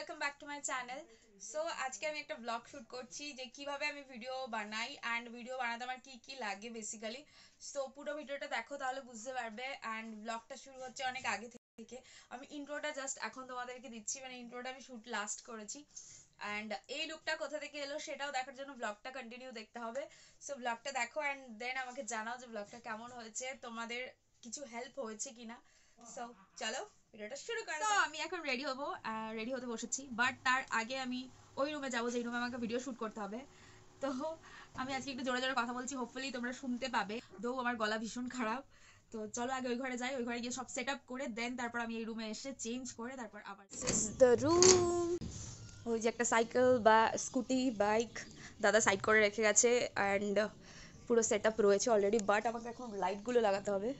welcome back to my channel so আজকে আমি একটা ব্লগ শ্যুট করছি যে কিভাবে আমি ভিডিও বানাই অ্যান্ড ভিডিও বানাতে আমার কী কী লাগে বেসিক্যালি সো পুরো ভিডিওটা দেখো তাহলে বুঝতে পারবে অ্যান্ড ব্লগটা শুরু হচ্ছে অনেক আগে থেকে আমি ইন্ট্রোটা জাস্ট এখন তোমাদেরকে দিচ্ছি মানে ইন্ট্রোটা আমি শ্যুট লাস্ট করেছি অ্যান্ড এই লুকটা কোথা থেকে এলো সেটাও দেখার জন্য ব্লগটা কন্টিনিউ দেখতে হবে সো ব্লগটা দেখো অ্যান্ড দেন আমাকে জানাও যে ব্লগটা কেমন হয়েছে তোমাদের কিছু হেল্প হয়েছে কিনা সো চলো ভিডিওটা শুরু করা তো আমি এখন রেডি হব রেডি হতে বসেছি বাট তার আগে আমি ওই রুমে যাবো যেই রুমে আমাকে ভিডিও শুট করতে হবে তো আমি আজকে একটু জোরে জোরে কথা বলছি হোপফুলি তোমরা শুনতে পাবে দৌ আমার গলা ভীষণ খারাপ তো চলো আগে ওই ঘরে যাই ওই ঘরে গিয়ে সব সেট আপ করে দেন তারপর আমি এই রুমে এসে চেঞ্জ করে তারপর আবার দ্য রুম ওই যে একটা সাইকেল বা স্কুটি বাইক দাদা সাইড করে রেখে গেছে অ্যান্ড পুরো সেট আপ রয়েছে অলরেডি বাট আমাকে এখন লাইটগুলো লাগাতে হবে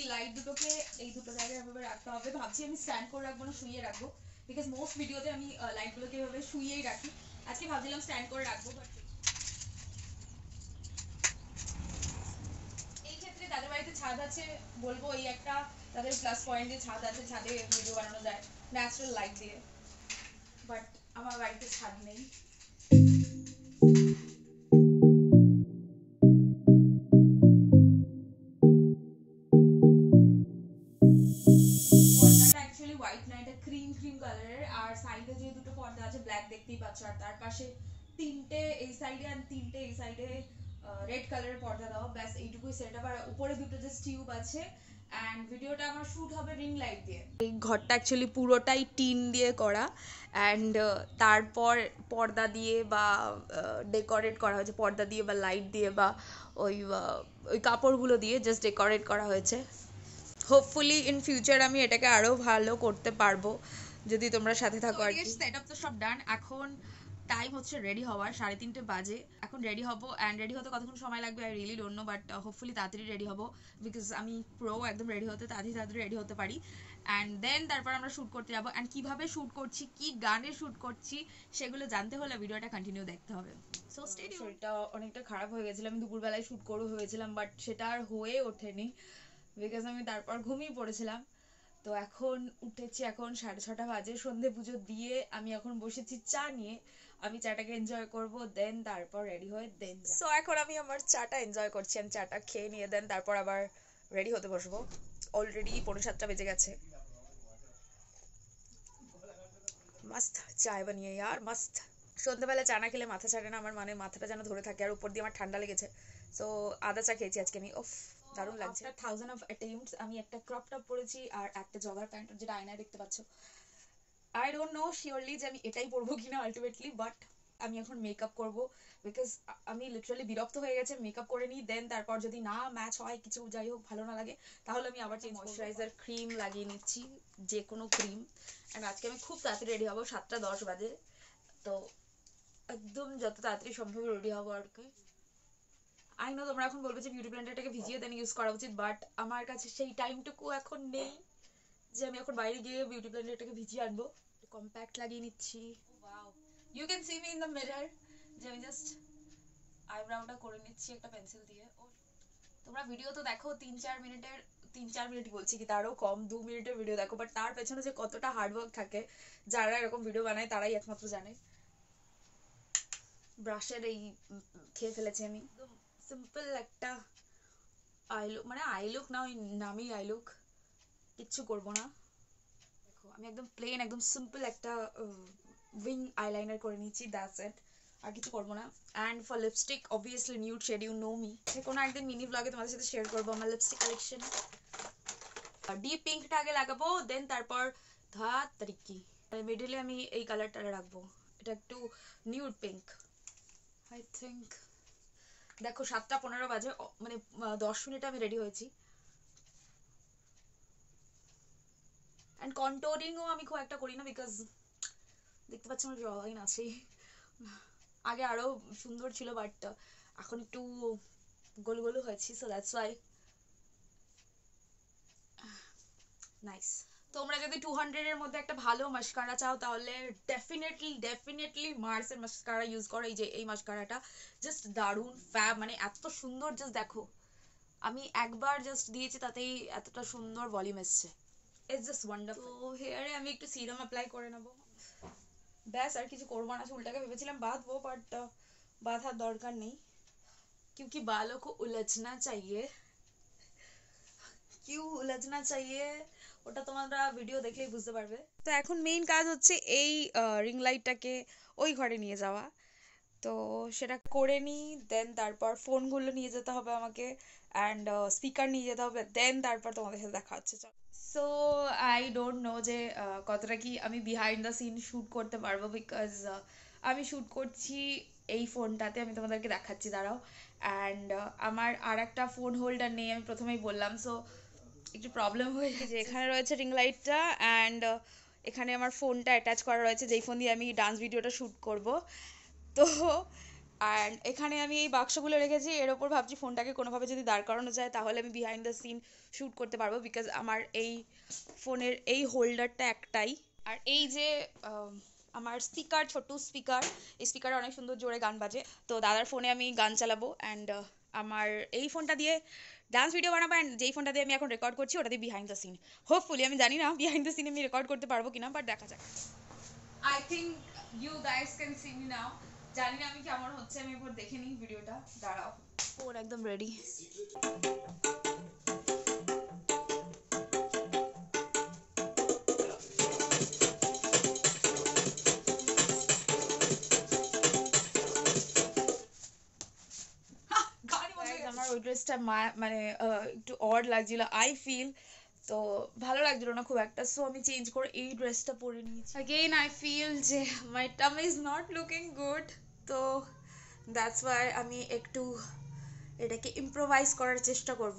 এই লাইট দুটোকে এই দুটো জায়গায় এভাবে রাখতে হবে ভাবছি আমি স্ট্যান্ড করে রাখবো না শুয়ে রাখবো বিকজ মোস্ট ভিডিওতে আমি লাইটগুলোকে এভাবে শুয়েই রাখি আজকে ভাবছিলাম স্ট্যান্ড করে রাখবো বাট এই ক্ষেত্রে তাদের বাড়িতে ছাদ আছে বলবো এই একটা তাদের প্লাস পয়েন্ট যে ছাদ আছে ছাদে ভিডিও বানানো যায় ন্যাচারাল লাইট দিয়ে বাট আমার বাড়িতে ছাদ নেই দেখতেই পাচ্ছ আর তার পাশে তিনটে এই সাইডে আর তিনটে এই সাইডে রেড কালারের পর্দা দেওয়া ব্যাস এইটুকুই সেট আপ আর উপরে দুটো যে টিউব আছে অ্যান্ড ভিডিওটা আমার শ্যুট হবে রিং লাইট দিয়ে এই ঘরটা অ্যাকচুয়ালি পুরোটাই টিন দিয়ে করা অ্যান্ড তারপর পর্দা দিয়ে বা ডেকোরেট করা হয়েছে পর্দা দিয়ে বা লাইট দিয়ে বা ওই ওই কাপড়গুলো দিয়ে জাস্ট ডেকোরেট করা হয়েছে হোপফুলি ইন ফিউচার আমি এটাকে আরও ভালো করতে পারবো যদি তোমরা সাথে থাকো আর কি সেট আপ তো সব ডান এখন টাইম হচ্ছে রেডি হওয়ার সাড়ে তিনটে বাজে এখন রেডি হব অ্যান্ড রেডি হতে কতক্ষণ সময় লাগবে I really don't know but hopefully তাড়াতাড়ি রেডি হব বিকজ আমি প্রো একদম রেডি হতে তাড়াতাড়ি তাড়াতাড়ি রেডি হতে পারি অ্যান্ড দেন তারপর আমরা শ্যুট করতে যাব অ্যান্ড কিভাবে শ্যুট করছি কি গানে শ্যুট করছি সেগুলো জানতে হলে ভিডিওটা কন্টিনিউ দেখতে হবে সো শরীরটা অনেকটা খারাপ হয়ে গেছিলো আমি দুপুরবেলায় শ্যুট করো হয়েছিলাম বাট সেটা আর হয়ে ওঠেনি বিকজ আমি তারপর ঘুমিয়ে পড়েছিলাম তো এখন উঠেছি এখন সাড়ে ছটা বাজে সন্ধে পুজো দিয়ে আমি এখন বসেছি চা নিয়ে আমি চাটাকে এনজয় করব দেন তারপর রেডি হয়ে দেন সো এখন আমি আমার চাটা এনজয় করছি আমি চাটা খেয়ে নিয়ে দেন তারপর আবার রেডি হতে বসবো অলরেডি পনেরো সাতটা বেজে গেছে মাস্ত চায় বানিয়ে আর মাস্ত সন্ধ্যাবেলা চা না খেলে মাথা ছাড়ে না আমার মানে মাথাটা যেন ধরে থাকে আর উপর দিয়ে আমার ঠান্ডা লেগেছে তো আদা চা খেয়েছি আজকে আমি ওফ দারুণ লাগছে থাউজেন্ড অফ অ্যাটেম্পটস আমি একটা ক্রপ টপ পরেছি আর একটা জগার প্যান্ট যেটা আয়নায় দেখতে পাচ্ছ আই ডোন্ট নো শিওরলি যে আমি এটাই পরবো কিনা আলটিমেটলি বাট আমি এখন মেকআপ করব বিকজ আমি লিটারালি বিরক্ত হয়ে গেছে মেকআপ করে নিই দেন তারপর যদি না ম্যাচ হয় কিছু যাই হোক ভালো না লাগে তাহলে আমি আবার চেঞ্জ ময়শ্চারাইজার ক্রিম লাগিয়ে নিচ্ছি যে কোনো ক্রিম অ্যান্ড আজকে আমি খুব তাড়াতাড়ি রেডি হবো সাতটা দশ বাজে তো একদম যত তাড়াতাড়ি সম্ভব রেডি হবো আর কি আই নো তোমরা এখন বলবে যে বিউটি ব্লেন্ডারটাকে ভিজিয়ে দেন ইউজ করা উচিত বাট আমার কাছে সেই টাইমটুকু এখন নেই যে আমি এখন বাইরে গিয়ে বিউটি ব্লেন্ডারটাকে ভিজিয়ে আনবো কম্প্যাক্ট লাগিয়ে নিচ্ছি you can see me in the mirror যে আমি জাস্ট আইব্রাউটা করে নিচ্ছি একটা পেন্সিল দিয়ে তোমরা ভিডিও তো দেখো তিন চার মিনিটের তিন চার মিনিট বলছি কি তারও কম দু মিনিটের ভিডিও দেখো বাট তার পেছনে যে কতটা হার্ডওয়ার্ক থাকে যারা এরকম ভিডিও বানায় তারাই একমাত্র জানে ব্রাশের এই খেয়ে ফেলেছি আমি একদম সিম্পল একটা আইলুক মানে আইলুক না ওই নামি আইলুক কিচ্ছু করবো না দেখো আমি একদম প্লেন একদম সিম্পল একটা উইং আইলাইনার করে নিয়েছি দ্যাটস এট আর কিছু করবো না and for lipstick obviously nude shade you know me কোনো একদিন মিনি ব্লগে তোমাদের সাথে শেয়ার করবো আমার লিপস্টিক কালেকশন ডিপ পিঙ্কটা আগে লাগাবো দেন তারপর ধা কি মিডিলে আমি এই কালারটা রাখবো এটা একটু নিউড পিঙ্ক আই থিঙ্ক দেখো সাতটা পনেরো বাজে মানে দশ মিনিটে আমি রেডি হয়েছি অ্যান্ড কন্টোরিংও আমি খুব একটা করি না বিকজ দেখতে পাচ্ছি আমার জলাইন আছেই আগে আরও সুন্দর ছিল বাট এখন একটু গোল গোল হয়েছি সো দ্যাটস ওয়াই নাইস তোমরা যদি টু হান্ড্রেডের মধ্যে একটা ভালো মাস্কারা চাও তাহলে ডেফিনেটলি ডেফিনেটলি মার্সের মাস্কারা ইউজ করো এই যে এই মাস্কারাটা জাস্ট দারুণ ফ্যাব মানে এত সুন্দর জাস্ট দেখো আমি একবার জাস্ট দিয়েছি তাতেই এতটা সুন্দর ভলিউম এসছে ইটস জাস্ট ওয়ান্ডারফুল তো হেয়ারে আমি একটু সিরাম অ্যাপ্লাই করে নেবো ব্যাস আর কিছু করবো না চুলটাকে ভেবেছিলাম বাঁধবো বাট বাঁধার দরকার নেই কিউকি बालों को চাইয়ে কিউ क्यों চাইয়ে ওটা তোমরা ভিডিও দেখলেই বুঝতে পারবে তো এখন মেইন কাজ হচ্ছে এই রিং লাইটটাকে ওই ঘরে নিয়ে যাওয়া তো সেটা করে নি দেন তারপর ফোনগুলো নিয়ে যেতে হবে আমাকে অ্যান্ড স্পিকার নিয়ে যেতে হবে দেন তারপর তোমাদের সাথে দেখা হচ্ছে চল সো আই ডোন্ট নো যে কতটা কি আমি বিহাইন্ড দ্য সিন শ্যুট করতে পারবো বিকজ আমি শ্যুট করছি এই ফোনটাতে আমি তোমাদেরকে দেখাচ্ছি দাঁড়াও অ্যান্ড আমার আর একটা ফোন হোল্ডার নেই আমি প্রথমেই বললাম সো একটু প্রবলেম হয়ে যে এখানে রয়েছে রিং লাইটটা অ্যান্ড এখানে আমার ফোনটা অ্যাটাচ করা রয়েছে যেই ফোন দিয়ে আমি ডান্স ভিডিওটা শ্যুট করব তো অ্যান্ড এখানে আমি এই বাক্সগুলো রেখেছি এর ওপর ভাবছি ফোনটাকে কোনোভাবে যদি দাঁড় করানো যায় তাহলে আমি বিহাইন্ড দ্য সিন শ্যুট করতে পারবো বিকজ আমার এই ফোনের এই হোল্ডারটা একটাই আর এই যে um, আমার স্পিকার ছোট্ট স্পিকার এই স্পিকারে অনেক সুন্দর জোরে গান বাজে তো দাদার ফোনে আমি গান চালাবো অ্যান্ড আমার এই ফোনটা দিয়ে ডান্স ভিডিও বানাবো অ্যান্ড যেই ফোনটা দিয়ে আমি এখন রেকর্ড করছি ওটা দিয়ে বিহাইন্ড দ্য সিন হোপফুলি আমি জানি না বিহাইন্ড দ্য সিন আমি রেকর্ড করতে পারবো কিনা বাট দেখা যাক I think you guys can see me now জানি না আমি কেমন হচ্ছে আমি একবার দেখে নিই ভিডিওটা দাঁড়াও ওর একদম রেডি ড্রেসটা মানে একটু অড লাগছিল আই ফিল তো ভালো লাগছিল না খুব একটা সো আমি চেঞ্জ করে এই ড্রেসটা পরে নিয়েছি আগেইন আই ফিল যে my tum is not looking good তো দ্যাটস ওয়াই আমি একটু এটাকে ইম্প্রোভাইজ করার চেষ্টা করব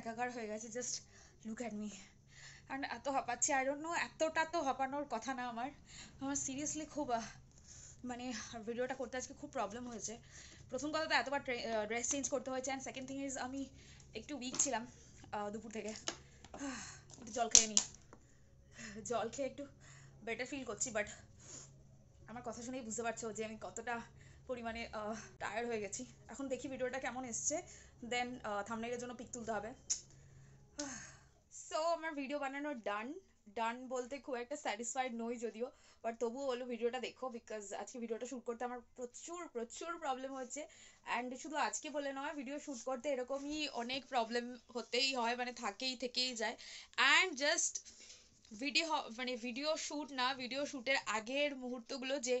একাকার হয়ে গেছে জাস্ট লুক অ্যাট মি কারণ এত হাঁপাচ্ছি আই ডোন্ট নো এতটা তো হাঁপানোর কথা না আমার আমার সিরিয়াসলি খুব মানে ভিডিওটা করতে আজকে খুব প্রবলেম হয়েছে প্রথম কথা তো এতবার ড্রেস চেঞ্জ করতে হয়েছে অ্যান্ড সেকেন্ড থিং ইজ আমি একটু উইক ছিলাম দুপুর থেকে জল খেয়ে নিই জল খেয়ে একটু বেটার ফিল করছি বাট আমার কথা শুনেই বুঝতে পারছো যে আমি কতটা পরিমাণে টায়ার্ড হয়ে গেছি এখন দেখি ভিডিওটা কেমন এসছে দেন থামনেলের জন্য পিক তুলতে হবে সো আমার ভিডিও বানানো ডান ডান বলতে খুব একটা স্যাটিসফাইড নই যদিও বাট তবুও বলো ভিডিওটা দেখো বিকজ আজকে ভিডিওটা শ্যুট করতে আমার প্রচুর প্রচুর প্রবলেম হচ্ছে অ্যান্ড শুধু আজকে বলে নয় ভিডিও শ্যুট করতে এরকমই অনেক প্রবলেম হতেই হয় মানে থাকেই থেকেই যায় অ্যান্ড জাস্ট ভিডিও মানে ভিডিও শ্যুট না ভিডিও শ্যুটের আগের মুহূর্তগুলো যে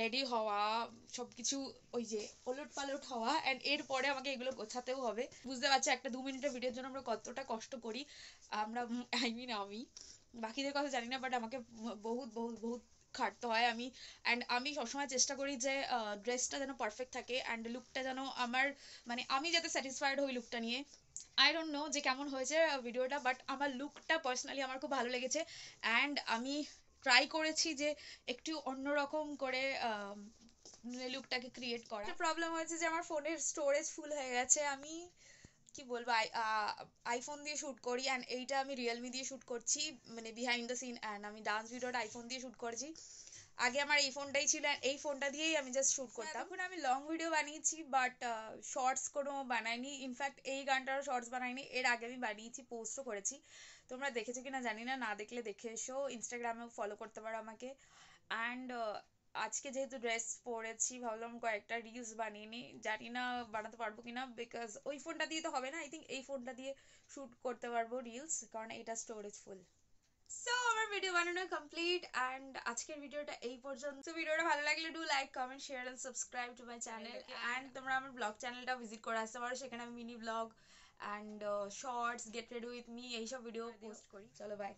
রেডি হওয়া সব কিছু ওই যে ওলট পালট হওয়া অ্যান্ড এরপরে আমাকে এগুলো গোছাতেও হবে বুঝতে পারছি একটা দু মিনিটের ভিডিওর জন্য আমরা কতটা কষ্ট করি আমরা আই মিন আমি বাকিদের কথা জানি না বাট আমাকে বহুত বহুত বহুত খাটতে হয় আমি অ্যান্ড আমি সবসময় চেষ্টা করি যে ড্রেসটা যেন পারফেক্ট থাকে অ্যান্ড লুকটা যেন আমার মানে আমি যাতে স্যাটিসফাইড হই লুকটা নিয়ে আই ডোন্ট নো যে কেমন হয়েছে ভিডিওটা বাট আমার লুকটা পার্সোনালি আমার খুব ভালো লেগেছে অ্যান্ড আমি ট্রাই করেছি যে একটু অন্যরকম করে লুকটাকে ক্রিয়েট করা প্রবলেম হয়েছে যে আমার ফোনের স্টোরেজ ফুল হয়ে গেছে আমি কি বলবো আইফোন দিয়ে শ্যুট করি অ্যান্ড এইটা আমি রিয়েলমি দিয়ে শ্যুট করছি মানে বিহাইন্ড দ্য সিন অ্যান্ড আমি ডান্স ভিডিওটা আইফোন দিয়ে শ্যুট করছি আগে আমার এই ফোনটাই ছিল এই ফোনটা দিয়েই আমি জাস্ট শ্যুট হ্যাঁ, করতাম এখন আমি লং ভিডিও বানিয়েছি বাট শর্টস কোনো বানাইনি ইনফ্যাক্ট এই গানটারও শর্টস বানাইনি এর আগে আমি বানিয়েছি পোস্টও করেছি তোমরা দেখেছো কি না জানি না না দেখলে দেখে এসো ইনস্টাগ্রামেও ফলো করতে পারো আমাকে অ্যান্ড আজকে যেহেতু ড্রেস পরেছি ভাবলাম কয়েকটা রিলস বানিয়ে নিই জানি না বানাতে পারবো কিনা বিকজ ওই ফোনটা দিয়ে তো হবে না আই থিঙ্ক এই ফোনটা দিয়ে শ্যুট করতে পারবো রিলস কারণ এটা স্টোরেজ ফুল সো আমার ভিডিও বানানো কমপ্লিট অ্যান্ড আজকের ভিডিওটা এই পর্যন্ত তো ভিডিওটা ভালো লাগলে do like comment share and subscribe to my channel and তোমরা আমার ব্লগ চ্যানেলটা ভিজিট করে আসতে পারো সেখানে আমি mini vlog and shorts get ready with me এইসব ভিডিও পোস্ট করি চলো বাই